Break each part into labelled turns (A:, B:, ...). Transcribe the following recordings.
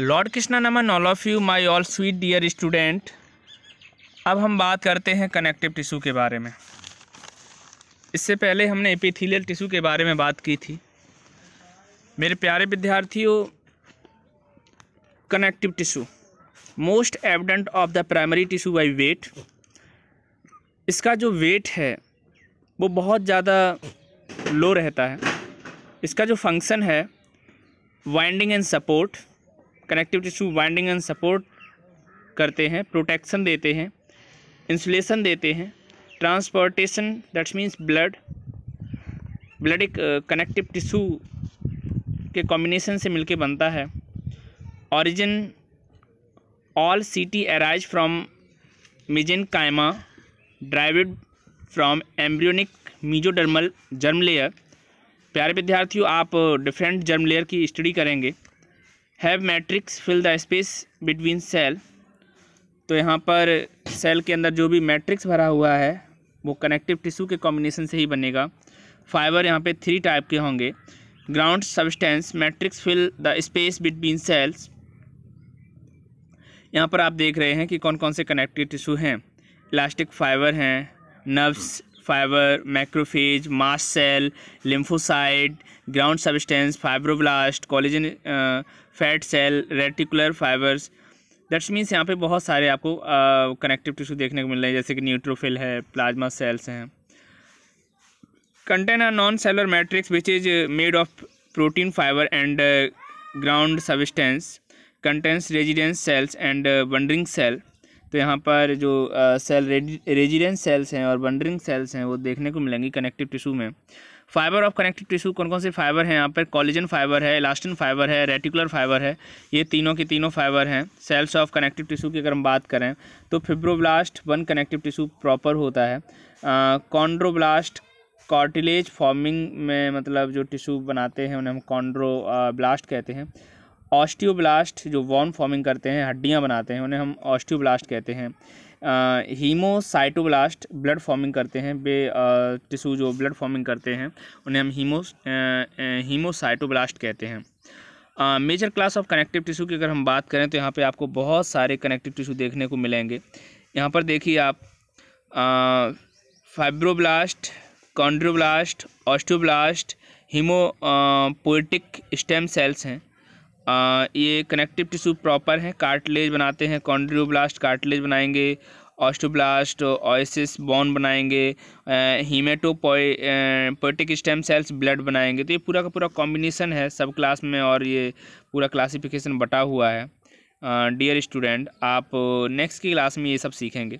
A: Lord Krishna नमन all of you my all sweet dear student अब हम बात करते हैं कनेक्टिव टिशू के बारे में इससे पहले हमने एपिथेलियल टिशू के बारे में बात की थी मेरे प्यारे विद्यार्थियों connective tissue most evident of the primary tissue by weight इसका जो वेट है वो बहुत ज़्यादा लो रहता है इसका जो फंक्शन है winding and support connectivity to winding and support करते हैं प्रोटेक्शन देते हैं इंसुलेशन देते हैं transportation that's means blood blood एक कनेक्टिव टिश्यू के कॉम्बिनेशन से मिलके बनता है origin all CT arise from mesenchyme derived from embryonic mesodermal germ layer प्यारे विद्यार्थियों आप डिफरेंट जर्म लेयर की स्टडी करेंगे have matrix fill the space between cell तो यहाँ पर सेल के अंदर जो भी मैट्रिक्स भरा हुआ है वो कनेक्टिव टिश्यू के कॉम्बिनेशन से ही बनेगा फाइबर यहाँ पे थ्री टाइप के होंगे ground substance matrix fill the space between cells यहाँ पर आप देख रहे हैं कि कौन कौन से कनेक्टिव टिश्यू हैं इलास्टिक फाइबर हैं nerves fiber macrophage mast cell lymphocyte ground substance fibroblast collagen fat cell reticular fibers that's means यहाँ पे बहुत सारे आपको कनेक्टिव uh, टिश्यू देखने को मिल रहे हैं जैसे कि न्यूट्रोफिल है प्लाज्मा सेल्स हैं contain a non cellular matrix which is made of protein fiber and ground substance contains resident cells and wandering cell तो यहाँ पर जो सेल रेजिडेंस सेल्स हैं और बंडरिंग सेल्स हैं वो देखने को मिलेंगी कनेक्टिव टिशू में फाइबर ऑफ कनेक्टिव टिशू कौन कौन से फाइबर हैं यहाँ पर कॉलिजन फाइबर है इलास्टिन फाइबर है रेटिकुलर फाइबर है ये तीनों के तीनों फाइबर हैं सेल्स ऑफ कनेक्टिव टिशू की अगर हम बात करें तो fibroblast one connective tissue proper होता है कॉन्ड्रोब्लास्ट कॉर्टिलेज फॉर्मिंग में मतलब जो टिशू बनाते हैं उन्हें हम कॉन्ड्रो ब्लास्ट कहते हैं ऑस्टियोब्लास्ट जो वॉर्म फॉर्मिंग करते हैं हड्डियाँ बनाते हैं उन्हें हम ऑस्टियोब्लास्ट कहते हैं हीमोसाइटोब्लास्ट ब्लड फॉर्मिंग करते हैं वे टिशू जो ब्लड फॉर्मिंग करते हैं उन्हें हम हीमो हीमोसाइटोब्लास्ट कहते हैं major class of connective tissue की अगर हम बात करें तो यहाँ पे आपको बहुत सारे कनेक्टिव टिशू देखने को मिलेंगे यहाँ पर देखिए आप fibroblast chondroblast osteoblast haemopoietic stem cells हैं आ, ये कनेक्टिव टिश्यू प्रॉपर हैं कार्टलेज बनाते हैं कॉन्ड्रियोब्लास्ट कार्टलेज बनाएंगे ऑस्टोब्लास्ट ऑयसिस बॉन बनाएंगे हीमेटोपोटिक स्टेम सेल्स ब्लड बनाएंगे तो ये पूरा का पूरा कॉम्बिनेशन है सब क्लास में और ये पूरा क्लासिफिकेशन बटा हुआ है डियर uh, स्टूडेंट आप नेक्स्ट की क्लास में ये सब सीखेंगे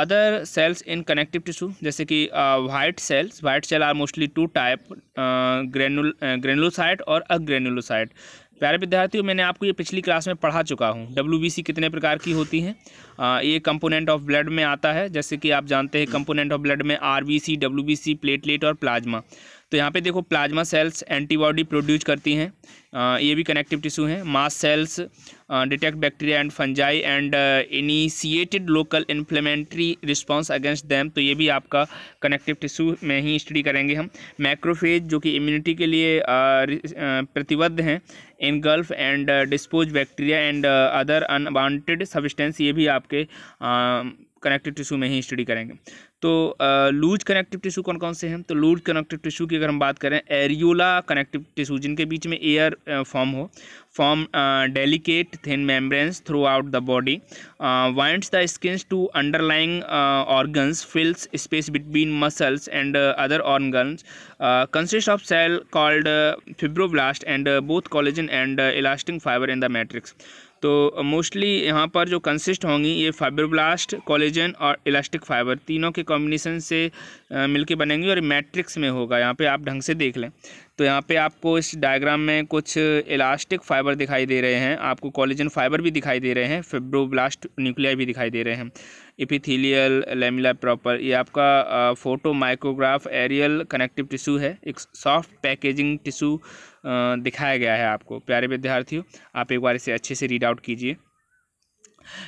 A: other cells in connective tissue जैसे कि white cells white cell are mostly two type granule granulocyte और अग्रेनुलोसाइट प्यारे विद्यार्थियों मैंने आपको ये पिछली क्लास में पढ़ा चुका हूँ डब्ल्यू कितने प्रकार की होती हैं ये कंपोनेंट ऑफ ब्लड में आता है जैसे कि आप जानते हैं कंपोनेंट ऑफ ब्लड में आर बी सी प्लेटलेट और प्लाज्मा तो यहाँ पे देखो प्लाज्मा सेल्स एंटीबॉडी प्रोड्यूस करती हैं ये भी कनेक्टिव टिश्यू हैं mast cells detect bacteria and fungi and initiated local inflammatory response against them तो ये भी आपका कनेक्टिव टिश्यू में ही स्टडी करेंगे हम मैक्रोफेज जो कि इम्यूनिटी के लिए प्रतिबद्ध हैं engulf and dispose bacteria and other unwanted substance ये भी आपके कनेक्टिव टिशू में ही स्टडी करेंगे तो लूज कनेक्टिव टिशू कौन कौन से हैं तो लूज कनेक्टिव टिशू की अगर हम बात करें एरियोला कनेक्टिव टिशू जिनके बीच में एयर फॉर्म हो form delicate thin membranes throughout the body winds the skins to underlying organs fills space between muscles and other organs consist of cell called fibroblast and both collagen and elastin fiber in the matrix तो mostly uh, यहाँ पर जो consist होंगी ये fibroblast collagen और elastic fiber तीनों के combination से मिलके बनेंगी और मैट्रिक्स में होगा यहाँ पे आप ढंग से देख लें तो यहाँ पे आपको इस डायग्राम में कुछ इलास्टिक फाइबर दिखाई दे रहे हैं आपको कॉलेजन फाइबर भी दिखाई दे रहे हैं फेब्रोब्लास्ट न्यूक्लिया भी दिखाई दे रहे हैं इपिथीलियल लेमिला प्रॉपर ये आपका photo micrograph areolar connective tissue है एक सॉफ्ट पैकेजिंग टिशू दिखाया गया है आपको प्यारे विद्यार्थियों आप एक बार इसे अच्छे से रीड आउट कीजिए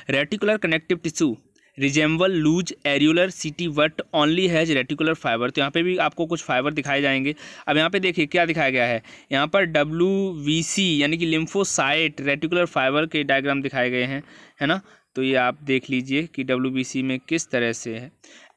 A: reticular connective tissue resemble loose areolar CT but only has reticular fiber तो यहाँ पे भी आपको कुछ फाइबर दिखाए जाएंगे अब यहाँ पे देखिए क्या दिखाया गया है यहाँ पर डब्ल्यू यानी कि लिम्फोसाइट रेटिकुलर फाइबर के डायग्राम दिखाए गए हैं है ना तो ये आप देख लीजिए कि डब्ल्यू में किस तरह से है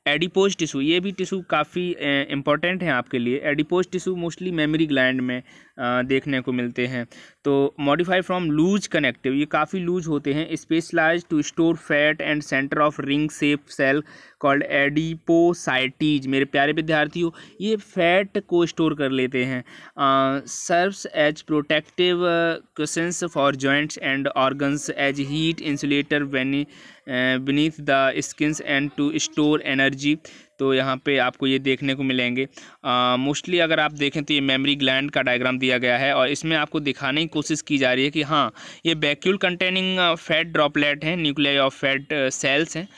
A: एडिपोज टिशू ये भी टिशू काफ़ी इंपॉर्टेंट है आपके लिए adipose tissue mostly mammary gland में देखने को मिलते हैं तो मॉडिफाई फ्रॉम लूज कनेक्टिव ये काफ़ी लूज होते हैं specialise to store fat and centre of ring shape cell called adipocytes मेरे प्यारे विद्यार्थियों ये फैट को स्टोर कर लेते हैं serves as protective cushion for joints and organs as heat insulator बनी beneath the skins and to store energy तो यहाँ पे आपको ये देखने को मिलेंगे मोस्टली अगर आप देखें तो ये मेमरी ग्लैंड का डायग्राम दिया गया है और इसमें आपको दिखाने की कोशिश की जा रही है कि हाँ ये बैक्यूल कंटेनिंग फैट ड्रॉपलेट हैं न्यूक्लियर ऑफ फैट सेल्स हैं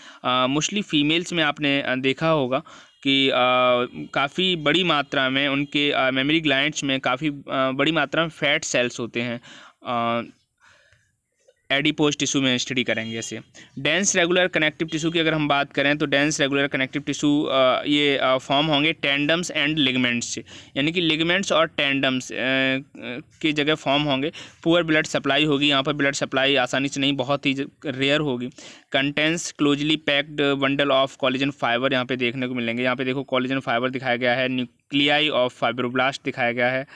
A: मोस्टली फीमेल्स में आपने देखा होगा कि काफ़ी बड़ी मात्रा में उनके मेमरी ग्लैंड्स में काफ़ी बड़ी मात्रा में फैट सेल्स होते हैं एडिपोज टिशू में स्टडी करेंगे इसे डेंस रेगुलर कनेक्टिव टिशू की अगर हम बात करें तो डेंस रेगुलर कनेक्टिव टिशू ये फॉर्म होंगे टेंडम्स एंड लिगमेंट्स यानी कि लिगमेंट्स और टेंडम्स की जगह फॉर्म होंगे पुअर ब्लड सप्लाई होगी यहाँ पर ब्लड सप्लाई आसानी से नहीं बहुत ही रेयर होगी contains closely packed bundle of collagen fiber यहाँ पर देखने को मिलेंगे यहाँ पर देखो कॉलेजन फाइबर दिखाया गया है न्यूक्लियाई ऑफ फाइब्रोब्लास्ट दिखाया गया है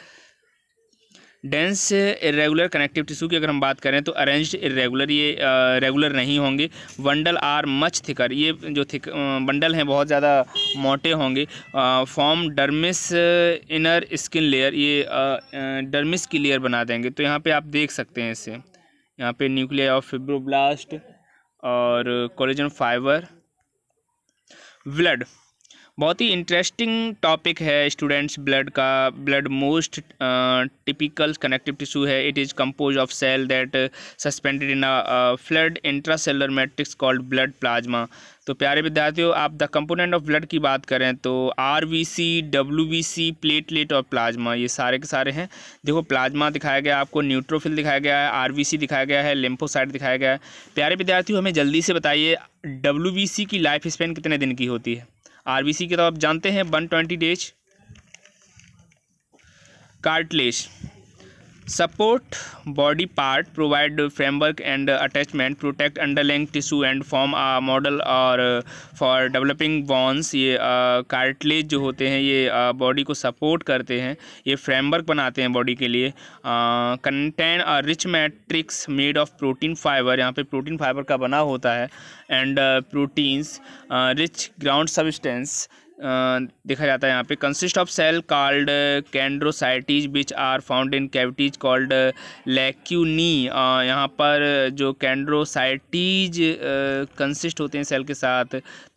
A: डेंस इरेगुलर कनेक्टिव टिशू की अगर हम बात करें तो अरेंज इरेगुलर ये रेगुलर नहीं होंगे बंडल आर मच थिकर ये जो थिक बंडल हैं बहुत ज़्यादा मोटे होंगे form dermis inner skin layer ये डर्मिस की लेयर बना देंगे तो यहाँ पे आप देख सकते हैं इसे यहाँ पे न्यूक्लियर ऑफ फिब्रोब्लास्ट और कोलेजन फाइबर ब्लड बहुत ही इंटरेस्टिंग टॉपिक है स्टूडेंट्स ब्लड का blood most typical connective tissue है it is compose of cell that suspended in fluid intracellular matrix called blood plasma तो प्यारे विद्यार्थियों आप द कंपोनेंट ऑफ ब्लड की बात करें तो R B C W B C platelet और प्लाज्मा ये सारे के सारे हैं देखो प्लाज्मा दिखाया गया आपको न्यूट्रोफिल दिखाया गया है आर वी सी दिखाया गया है लिम्फोसाइट दिखाया गया है प्यारे विद्यार्थियों हमें जल्दी से बताइए डब्ल्यू बी सी की लाइफ स्पेन कितने दिन की होती है आरबीसी के तो आप जानते हैं one twenty days cartilage support body part provide framework and attachment protect underlying tissue and form a model or for developing bones ये cartilage जो होते हैं ये body को support करते हैं ये framework बनाते हैं body के लिए contain a rich matrix made of protein fiber यहाँ पे protein fiber का बना होता है and proteins rich ground substance देखा जाता है यहाँ पे consist of cell called chondrocytes which are found in cavities called lacunae यहाँ पर जो कैंड्रोसाइटीज कंसिस्ट होते हैं सेल के साथ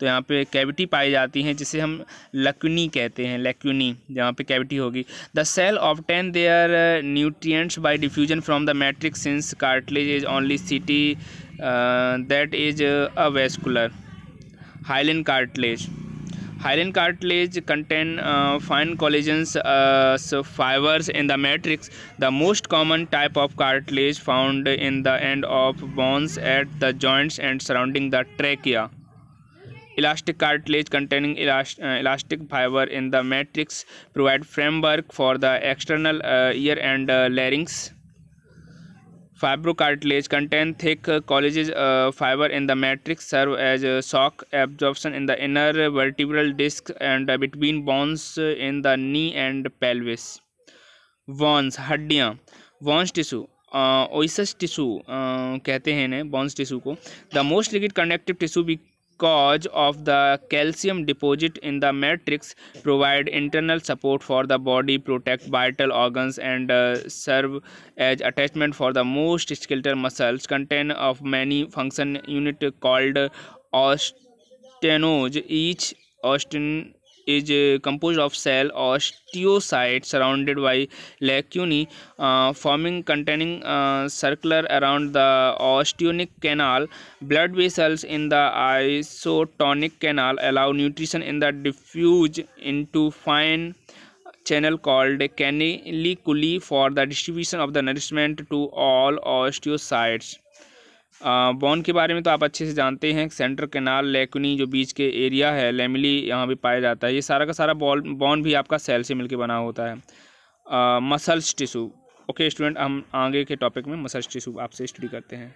A: तो यहाँ पे कैविटी पाई जाती हैं जिसे हम लक्यूनी कहते हैं लैक्यूनी जहाँ पे कैविटी होगी the cell obtain their nutrients by diffusion from the matrix since cartilage is only CT that is avascular hyaline cartilage hyaline cartilage contain uh, fine collagens uh, fibers in the matrix the most common type of cartilage found in the end of bones at the joints and surrounding the trachea elastic cartilage containing elast uh, elastic fiber in the matrix provide framework for the external uh, ear and uh, larynx fibrocartilage contain thick collagen fiber in the matrix serve as shock absorber in the inner vertebral disc and between bones in the knee and pelvis bones हड्डियाँ bones tissue osseous tissue कहते हैं इन्हें bones tissue को the most liquid connective tissue because of the calcium deposit in the matrix provide internal support for the body protect vital organs and uh, serve as attachment for the most skeletal muscles contain of many function unit called osteonos. each osteon is uh, composed of cell or steocyte surrounded by lacunae uh, forming containing uh, circular around the osteonic canal blood vessels in the isotonic canal allow nutrition in the diffuse into fine channel called canaliculi for the distribution of the nourishment to all osteocytes बॉन के बारे में तो आप अच्छे से जानते हैं सेंटर केनाल लेकुनी जो बीच के एरिया है लेमिली यहाँ भी पाया जाता है ये सारा का सारा बॉल बॉन भी आपका सेल से मिलकर बना होता है मसल्स टिशू ओके स्टूडेंट हम आगे के टॉपिक में मसल्स टिशू आपसे स्टडी करते हैं